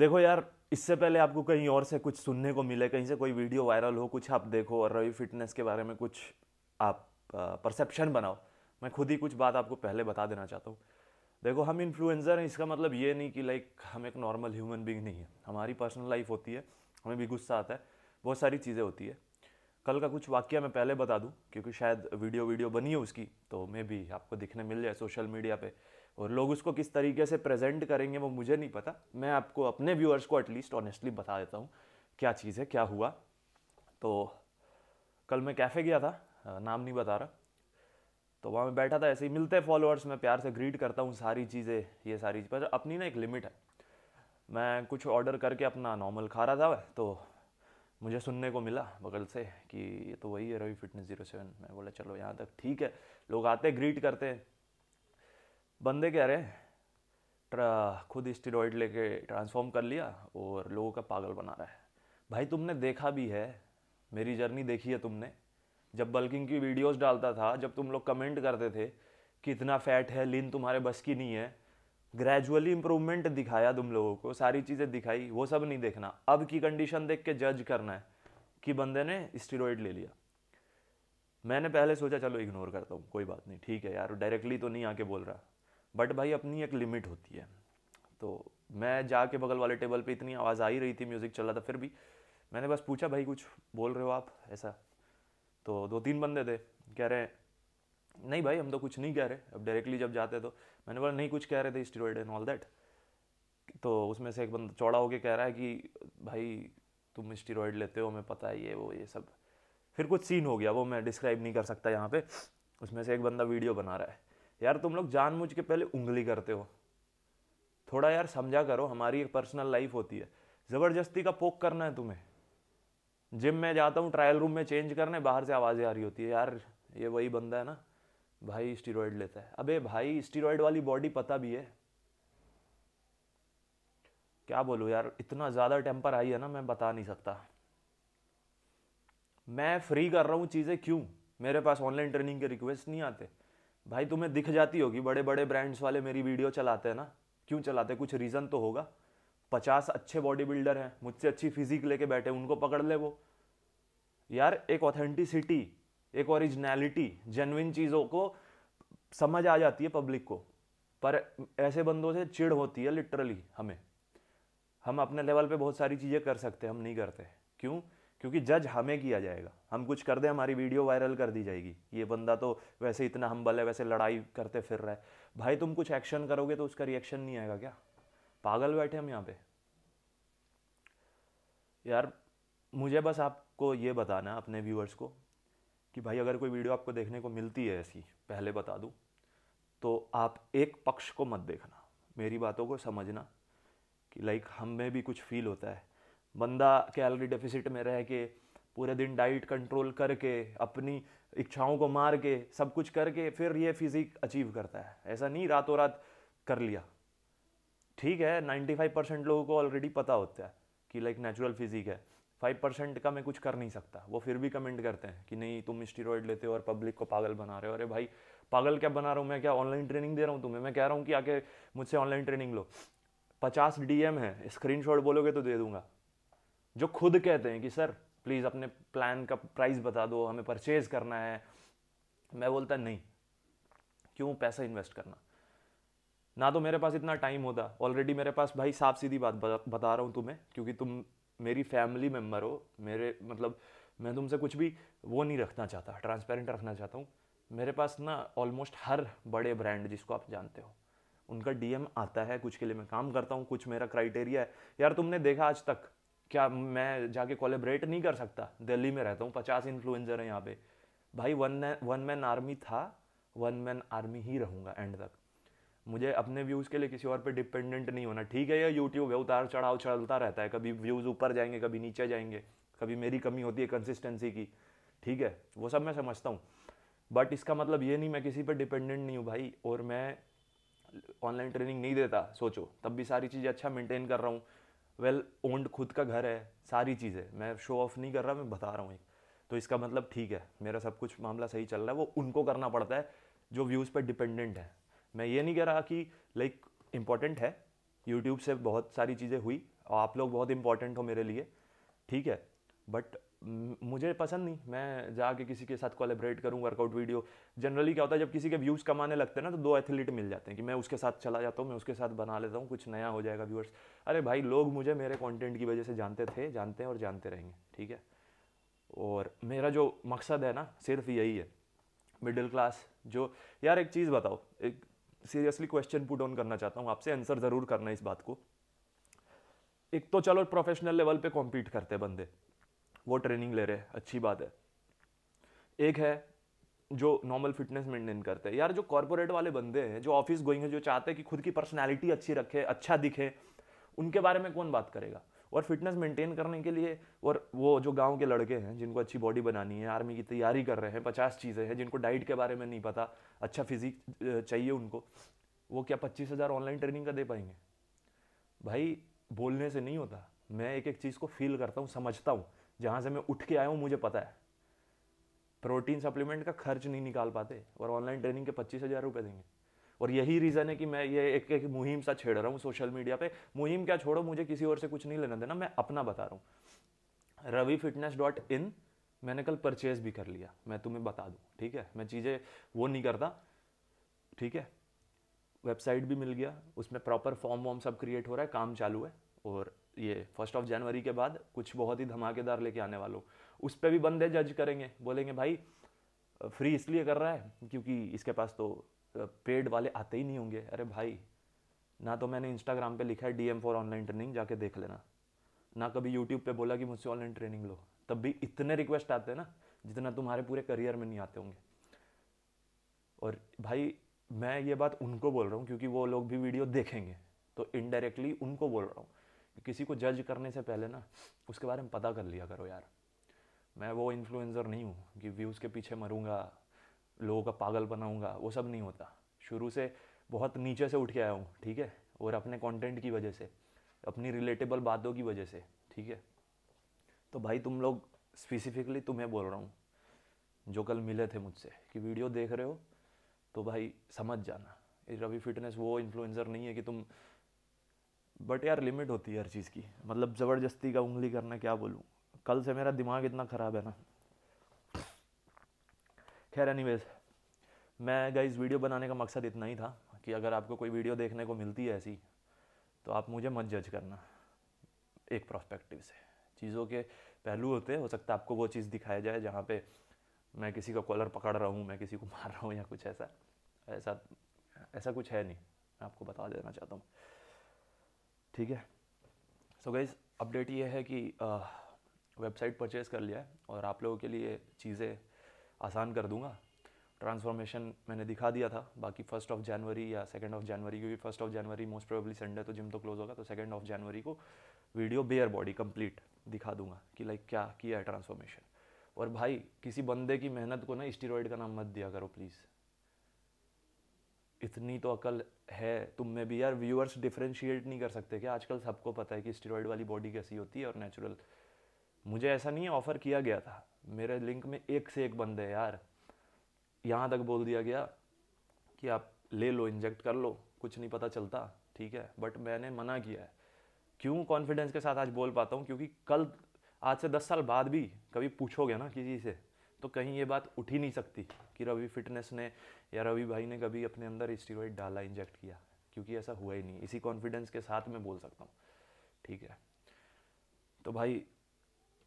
देखो यार इससे पहले आपको कहीं और से कुछ सुनने को मिले कहीं से कोई वीडियो वायरल हो कुछ आप देखो और रवि फिटनेस के बारे में कुछ आप परसेप्शन बनाओ मैं खुद ही कुछ बात आपको पहले बता देना चाहता हूँ देखो हम इन्फ्लुएंसर हैं इसका मतलब ये नहीं कि लाइक हम एक नॉर्मल ह्यूमन बींग नहीं है हमारी पर्सनल लाइफ होती है हमें भी गुस्सा आता है बहुत सारी चीज़ें होती है कल का कुछ वाक्य मैं पहले बता दूँ क्योंकि शायद वीडियो वीडियो बनी है उसकी तो मे भी आपको दिखने मिल जाए सोशल मीडिया पर और लोग उसको किस तरीके से प्रेजेंट करेंगे वो मुझे नहीं पता मैं आपको अपने व्यूअर्स को एटलीस्ट ऑनेस्टली बता देता हूँ क्या चीज़ है क्या हुआ तो कल मैं कैफ़े गया था नाम नहीं बता रहा तो वहाँ मैं बैठा था ऐसे ही मिलते फॉलोअर्स मैं प्यार से ग्रीट करता हूँ सारी चीज़ें ये सारी पर अपनी ना एक लिमिट है मैं कुछ ऑर्डर करके अपना नॉर्मल खा रहा था तो मुझे सुनने को मिला बगल से कि ये तो वही है रवि फिटनेस जीरो सेवन मैं बोला चलो यहाँ तक ठीक है लोग आते ग्रीट करते हैं बंदे कह रहे हैं खुद स्टीरोइड लेके ट्रांसफॉर्म कर लिया और लोगों का पागल बना रहा है भाई तुमने देखा भी है मेरी जर्नी देखी है तुमने जब बल्किंग की वीडियोस डालता था जब तुम लोग कमेंट करते थे कि इतना फैट है लीन तुम्हारे बस की नहीं है ग्रेजुअली इम्प्रूवमेंट दिखाया तुम लोगों को सारी चीज़ें दिखाई वो सब नहीं देखना अब की कंडीशन देख के जज करना है कि बंदे ने स्टीरोइड ले लिया मैंने पहले सोचा चलो इग्नोर करता हूँ कोई बात नहीं ठीक है यार डायरेक्टली तो नहीं आके बोल रहा बट भाई अपनी एक लिमिट होती है तो मैं जाके बगल वाले टेबल पे इतनी आवाज़ आ ही रही थी म्यूज़िक चल रहा था फिर भी मैंने बस पूछा भाई कुछ बोल रहे हो आप ऐसा तो दो तीन बंदे थे कह रहे नहीं भाई हम तो कुछ नहीं कह रहे अब डायरेक्टली जब जाते तो मैंने बोला नहीं कुछ कह रहे थे स्टीरोड एंड ऑल दैट तो उसमें से एक बंदा चौड़ा होके कह रहा है कि भाई तुम स्टीरोड लेते हो हमें पता है ये वो ये सब फिर कुछ सीन हो गया वो मैं डिस्क्राइब नहीं कर सकता यहाँ पे उसमें से एक बंदा वीडियो बना रहा है यार तुम लोग जानबूझ के पहले उंगली करते हो थोड़ा यार समझा करो हमारी एक पर्सनल लाइफ होती है ज़बरदस्ती का पोक करना है तुम्हें जिम में जाता हूँ ट्रायल रूम में चेंज करने बाहर से आवाज़ें आ रही होती है यार ये वही बंदा है ना भाई स्टीरोयड लेता है अबे भाई स्टीरोयड वाली बॉडी पता भी है क्या बोलूँ यार इतना ज़्यादा टेम्पर आई है ना मैं बता नहीं सकता मैं फ्री कर रहा हूँ चीज़ें क्यों मेरे पास ऑनलाइन ट्रेनिंग के रिक्वेस्ट नहीं आते भाई तुम्हें दिख जाती होगी बड़े बड़े ब्रांड्स वाले मेरी वीडियो चलाते हैं ना क्यों चलाते कुछ रीज़न तो होगा पचास अच्छे बॉडी बिल्डर हैं मुझसे अच्छी फिजिक लेके बैठे उनको पकड़ ले वो यार एक ऑथेंटिसिटी एक ओरिजनैलिटी जेनविन चीज़ों को समझ आ जाती है पब्लिक को पर ऐसे बंदों से चिड़ होती है लिटरली हमें हम अपने लेवल पे बहुत सारी चीज़ें कर सकते हैं हम नहीं करते क्यों क्योंकि जज हमें किया जाएगा हम कुछ कर दें हमारी वीडियो वायरल कर दी जाएगी ये बंदा तो वैसे इतना हम्बल है वैसे लड़ाई करते फिर रहा है भाई तुम कुछ एक्शन करोगे तो उसका रिएक्शन नहीं आएगा क्या पागल बैठे हम यहाँ पे यार मुझे बस आपको ये बताना अपने व्यूअर्स को कि भाई अगर कोई वीडियो आपको देखने को मिलती है ऐसी पहले बता दूँ तो आप एक पक्ष को मत देखना मेरी बातों को समझना कि लाइक हमें भी कुछ फील होता है बंदा कैलोरी डेफिसिट में रह के पूरे दिन डाइट कंट्रोल करके अपनी इच्छाओं को मार के सब कुछ करके फिर ये फिजिक अचीव करता है ऐसा नहीं रातों रात कर लिया ठीक है 95 परसेंट लोगों को ऑलरेडी पता होता है कि लाइक नेचुरल फिजिक है फाइव परसेंट का मैं कुछ कर नहीं सकता वो फिर भी कमेंट करते हैं कि नहीं तुम स्टीरोड लेते हो और पब्लिक को पागल बना रहे हो अरे भाई पागल क्या बना रहा हूँ मैं क्या ऑनलाइन ट्रेनिंग दे रहा हूँ तुम्हें मैं कह रहा हूँ कि आके मुझसे ऑनलाइन ट्रेनिंग लो पचास डी है स्क्रीन बोलोगे तो दे दूंगा जो खुद कहते हैं कि सर प्लीज़ अपने प्लान का प्राइस बता दो हमें परचेज़ करना है मैं बोलता नहीं क्यों पैसा इन्वेस्ट करना ना तो मेरे पास इतना टाइम होता ऑलरेडी मेरे पास भाई साफ सीधी बात बता रहा हूँ तुम्हें क्योंकि तुम मेरी फैमिली मेम्बर हो मेरे मतलब मैं तुमसे कुछ भी वो नहीं रखना चाहता ट्रांसपेरेंट रखना चाहता हूँ मेरे पास ना ऑलमोस्ट हर बड़े ब्रांड जिसको आप जानते हो उनका डीएम आता है कुछ के लिए मैं काम करता हूँ कुछ मेरा क्राइटेरिया है यार तुमने देखा आज तक क्या मैं जाके कोलेबरेट नहीं कर सकता दिल्ली में रहता हूँ पचास इन्फ्लुएंजर हैं यहाँ पे भाई वन वन मैन आर्मी था वन मैन आर्मी ही रहूँगा एंड तक मुझे अपने व्यूज़ के लिए किसी और पे डिपेंडेंट नहीं होना ठीक है या यूट्यूब है उतार चढ़ाव चलता रहता है कभी व्यूज़ ऊपर जाएंगे कभी नीचे जाएंगे कभी मेरी कमी होती है कंसिस्टेंसी की ठीक है वो सब मैं समझता हूँ बट इसका मतलब ये नहीं मैं किसी पर डिपेंडेंट नहीं हूँ भाई और मैं ऑनलाइन ट्रेनिंग नहीं देता सोचो तब भी सारी चीज़ें अच्छा मेंटेन कर रहा हूँ वेल ओन्ड खुद का घर है सारी चीज़ें मैं शो ऑफ नहीं कर रहा मैं बता रहा हूँ एक तो इसका मतलब ठीक है मेरा सब कुछ मामला सही चल रहा है वो उनको करना पड़ता है जो व्यूज़ पर डिपेंडेंट है मैं ये नहीं कह रहा कि लाइक like, इम्पॉर्टेंट है यूट्यूब से बहुत सारी चीज़ें हुई और आप लोग बहुत इम्पॉर्टेंट हो मेरे लिए ठीक है बट मुझे पसंद नहीं मैं जाके किसी के साथ कोलेबरेट करूँ वर्कआउट वीडियो जनरली क्या होता है जब किसी के व्यूज़ कमाने लगते हैं ना तो दो एथलीट मिल जाते हैं कि मैं उसके साथ चला जाता हूँ मैं उसके साथ बना लेता हूँ कुछ नया हो जाएगा व्यूअर्स अरे भाई लोग मुझे मेरे कॉन्टेंट की वजह से जानते थे जानते हैं और जानते रहेंगे ठीक है और मेरा जो मकसद है ना सिर्फ यही है मिडिल क्लास जो यार एक चीज़ बताओ एक सीरियसली क्वेश्चन पुट ऑन करना चाहता हूँ आपसे आंसर ज़रूर करना इस बात को एक तो चलो प्रोफेशनल लेवल पे कॉम्पीट करते बंदे वो ट्रेनिंग ले रहे हैं अच्छी बात है एक है जो नॉर्मल फिटनेस मेंटेन करते हैं यार जो कॉरपोरेट वाले बंदे हैं जो ऑफिस गोइंग है जो चाहते हैं कि खुद की पर्सनैलिटी अच्छी रखे अच्छा दिखे उनके बारे में कौन बात करेगा और फिटनेस मेंटेन करने के लिए और वो जो गांव के लड़के हैं जिनको अच्छी बॉडी बनानी है आर्मी की तैयारी कर रहे हैं पचास चीज़ें हैं जिनको डाइट के बारे में नहीं पता अच्छा फिजिक चाहिए उनको वो क्या पच्चीस हज़ार ऑनलाइन ट्रेनिंग का दे पाएंगे भाई बोलने से नहीं होता मैं एक एक चीज़ को फील करता हूँ समझता हूँ जहाँ से मैं उठ के आया हूँ मुझे पता है प्रोटीन सप्लीमेंट का खर्च नहीं निकाल पाते और ऑनलाइन ट्रेनिंग के पच्चीस हज़ार रुपये देंगे और यही रीज़न है कि मैं ये एक एक मुहिम सा छेड़ रहा हूँ सोशल मीडिया पे मुहिम क्या छोड़ो मुझे किसी और से कुछ नहीं लेना देना मैं अपना बता रहा हूँ रवि फिटनेस डॉट इन मैंने कल परचेज भी कर लिया मैं तुम्हें बता दूँ ठीक है मैं चीज़ें वो नहीं करता ठीक है वेबसाइट भी मिल गया उसमें प्रॉपर फॉर्म वॉर्म सब क्रिएट हो रहा है काम चालू है और ये फर्स्ट ऑफ जनवरी के बाद कुछ बहुत ही धमाकेदार लेके आने वालों उस पर भी बंदे जज करेंगे बोलेंगे भाई फ्री इसलिए कर रहा है क्योंकि इसके पास तो पेड वाले आते ही नहीं होंगे अरे भाई ना तो मैंने इंस्टाग्राम पे लिखा है D M for online training जाके देख लेना ना कभी यूट्यूब पे बोला कि मुझसे ऑनलाइन ट्रेनिंग लो तब भी इतने रिक्वेस्ट आते हैं ना जितना तुम्हारे पूरे करियर में नहीं आते होंगे और भाई मैं ये बात उनको बोल रहा हूँ क्योंकि वो लोग भी वीडियो देखेंगे तो इनडायरेक्टली उनको बोल रहा हूँ किसी को जज करने से पहले ना उसके बारे में पता कर लिया करो यार मैं वो इन्फ्लुएंसर नहीं हूँ कि व्यूज़ के पीछे मरूंगा लोगों का पागल बनाऊँगा वो सब नहीं होता शुरू से बहुत नीचे से उठ के आया हूँ ठीक है और अपने कंटेंट की वजह से अपनी रिलेटेबल बातों की वजह से ठीक है तो भाई तुम लोग स्पेसिफिकली तुम्हें बोल रहा हूँ जो कल मिले थे मुझसे कि वीडियो देख रहे हो तो भाई समझ जाना रवि फिटनेस वो इन्फ्लुएंसर नहीं है कि तुम बट यार लिमिट होती है हर चीज़ की मतलब ज़बरदस्ती का उंगली करना क्या बोलूँ कल से मेरा दिमाग इतना ख़राब है ना खैर एनी मैं इस वीडियो बनाने का मकसद इतना ही था कि अगर आपको कोई वीडियो देखने को मिलती है ऐसी तो आप मुझे मत जज करना एक प्रोस्पेक्टिव से चीज़ों के पहलू होते हैं हो सकता है आपको वो चीज़ दिखाया जाए जहाँ पे मैं किसी का कॉलर पकड़ रहा हूँ मैं किसी को मार रहा हूँ या कुछ ऐसा ऐसा ऐसा कुछ है नहीं मैं आपको बता देना चाहता हूँ ठीक है सो गाइज अपडेट ये है कि वेबसाइट uh, परचेज़ कर लिया है और आप लोगों के लिए चीज़ें आसान कर दूंगा ट्रांसफॉर्मेशन मैंने दिखा दिया था बाकी फर्स्ट ऑफ जनवरी या सेकेंड ऑफ जनवरी क्योंकि first of January most probably Sunday तो जिम तो क्लोज होगा तो सेकेंड ऑफ जनवरी को वीडियो बेयर बॉडी कंप्लीट दिखा दूंगा कि लाइक क्या किया है ट्रांसफॉर्मेशन और भाई किसी बंदे की मेहनत को ना स्टीरोइड का नाम मत दिया करो प्लीज़ इतनी तो अकल है तुम में भी यार व्यूअर्स डिफ्रेंशिएट नहीं कर सकते क्या आजकल सबको पता है कि स्टेरॉइड वाली बॉडी कैसी होती है और नेचुरल मुझे ऐसा नहीं ऑफ़र किया गया था मेरे लिंक में एक से एक बंदे यार यहाँ तक बोल दिया गया कि आप ले लो इंजेक्ट कर लो कुछ नहीं पता चलता ठीक है बट मैंने मना किया है क्यों कॉन्फिडेंस के साथ आज बोल पाता हूँ क्योंकि कल आज से दस साल बाद भी कभी पूछोगे ना किसी से तो कहीं ये बात उठ ही नहीं सकती कि रवि फिटनेस ने या रवि भाई ने कभी अपने अंदर स्टीरोइड डाला इंजेक्ट किया क्योंकि ऐसा हुआ ही नहीं इसी कॉन्फिडेंस के साथ मैं बोल सकता हूँ ठीक है तो भाई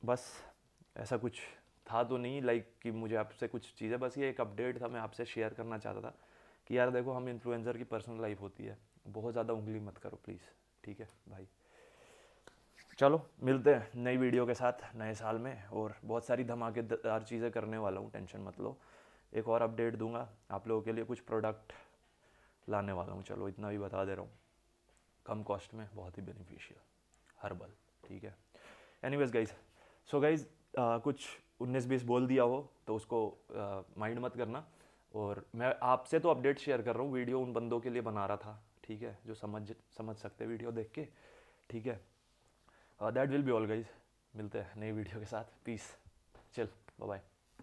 बस ऐसा कुछ था तो नहीं लाइक कि मुझे आपसे कुछ चीज़ें बस ये एक अपडेट था मैं आपसे शेयर करना चाहता था कि यार देखो हम इन्फ्लुएंसर की पर्सनल लाइफ होती है बहुत ज़्यादा उंगली मत करो प्लीज़ ठीक है भाई चलो मिलते हैं नई वीडियो के साथ नए साल में और बहुत सारी धमाकेदार चीज़ें करने वाला हूँ टेंशन मत लो एक और अपडेट दूंगा आप लोगों के लिए कुछ प्रोडक्ट लाने वाला हूँ चलो इतना भी बता दे रहा हूँ कम कॉस्ट में बहुत ही बेनिफिशियल हर्बल ठीक है anyways guys so guys कुछ उन्नीस बीस बोल दिया हो तो उसको माइंड uh, मत करना और मैं आपसे तो अपडेट शेयर कर रहा हूँ वीडियो उन बंदों के लिए बना रहा था ठीक है जो समझ समझ सकते वीडियो देख के ठीक है that will be all guys मिलते हैं नई वीडियो के साथ पीस चल बाय